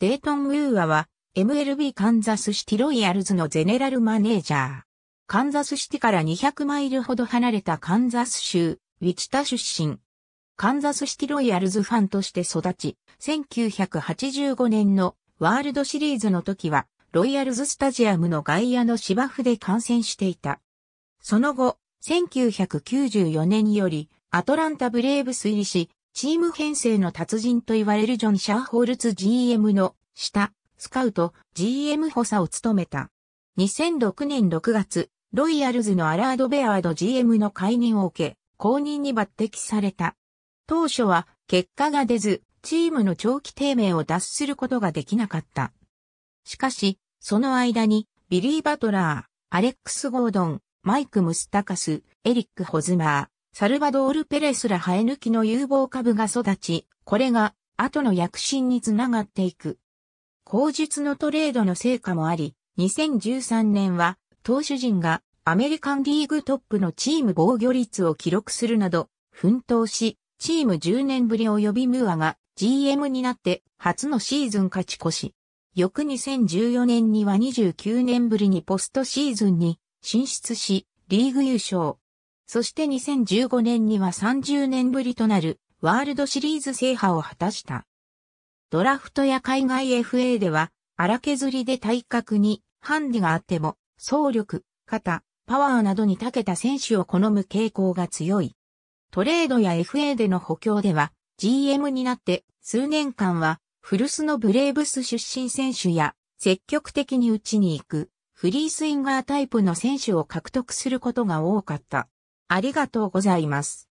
デイトン・ウーアは MLB カンザスシティロイヤルズのゼネラルマネージャー。カンザスシティから200マイルほど離れたカンザス州、ウィチタ出身。カンザスシティロイヤルズファンとして育ち、1985年のワールドシリーズの時は、ロイヤルズスタジアムの外野の芝生で観戦していた。その後、1994年よりアトランタブレーブス入りし、チーム編成の達人と言われるジョン・シャーホルツ GM の下、スカウト GM 補佐を務めた。2006年6月、ロイヤルズのアラード・ベアード GM の解任を受け、公認に抜擢された。当初は結果が出ず、チームの長期低迷を脱することができなかった。しかし、その間に、ビリー・バトラー、アレックス・ゴードン、マイク・ムスタカス、エリック・ホズマー、サルバドール・ペレスら生え抜きの有望株が育ち、これが後の躍進につながっていく。口述のトレードの成果もあり、2013年は投手陣がアメリカンリーグトップのチーム防御率を記録するなど、奮闘し、チーム10年ぶり及びムーアが GM になって初のシーズン勝ち越し。翌2014年には29年ぶりにポストシーズンに進出し、リーグ優勝、そして2015年には30年ぶりとなるワールドシリーズ制覇を果たした。ドラフトや海外 FA では荒削りで体格にハンディがあっても、走力、肩、パワーなどに長けた選手を好む傾向が強い。トレードや FA での補強では、GM になって数年間は、古巣のブレーブス出身選手や、積極的に打ちに行く、フリースインガータイプの選手を獲得することが多かった。ありがとうございます。